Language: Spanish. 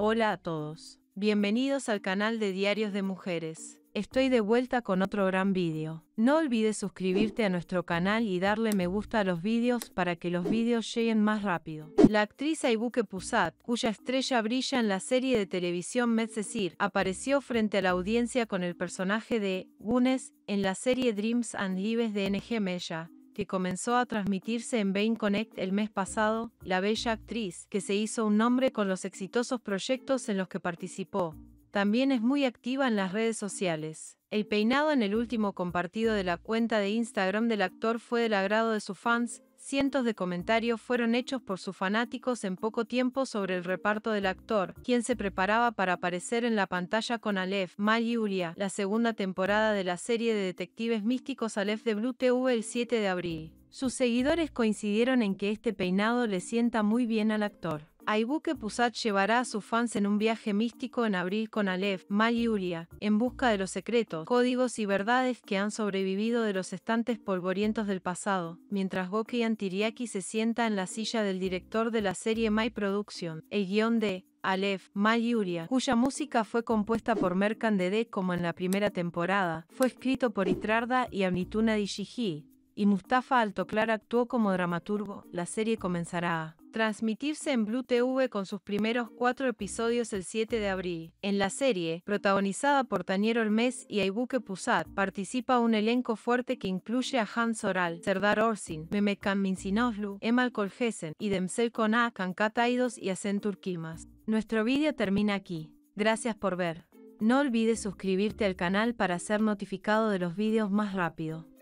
Hola a todos. Bienvenidos al canal de Diarios de Mujeres. Estoy de vuelta con otro gran vídeo. No olvides suscribirte a nuestro canal y darle me gusta a los vídeos para que los vídeos lleguen más rápido. La actriz Aibuke Pusat, cuya estrella brilla en la serie de televisión Metsesir, apareció frente a la audiencia con el personaje de Gunes en la serie Dreams and Lives de NG Mella, que comenzó a transmitirse en Bain Connect el mes pasado, la bella actriz, que se hizo un nombre con los exitosos proyectos en los que participó, también es muy activa en las redes sociales. El peinado en el último compartido de la cuenta de Instagram del actor fue del agrado de sus fans, cientos de comentarios fueron hechos por sus fanáticos en poco tiempo sobre el reparto del actor, quien se preparaba para aparecer en la pantalla con Aleph, Mayuria, la segunda temporada de la serie de detectives místicos Aleph de Blue TV el 7 de abril. Sus seguidores coincidieron en que este peinado le sienta muy bien al actor. Aibuke Pusat llevará a sus fans en un viaje místico en abril con Aleph, Mal y en busca de los secretos, códigos y verdades que han sobrevivido de los estantes polvorientos del pasado, mientras Goki Antiriaki se sienta en la silla del director de la serie My Production, el guión de Aleph, Mayuria, cuya música fue compuesta por Mercan Dede como en la primera temporada, fue escrito por Itrarda y Amituna Dijiji y Mustafa Altoclar actuó como dramaturgo, la serie comenzará a transmitirse en Blue TV con sus primeros cuatro episodios el 7 de abril. En la serie, protagonizada por Tanier Olmes y Aybuke Pusat, participa un elenco fuerte que incluye a Hans Oral, Serdar Orsin, Mehmet Minsinoglu, Emal y Demsel Konak, Kankat Taidos y hacen Turquimas. Nuestro vídeo termina aquí. Gracias por ver. No olvides suscribirte al canal para ser notificado de los vídeos más rápido.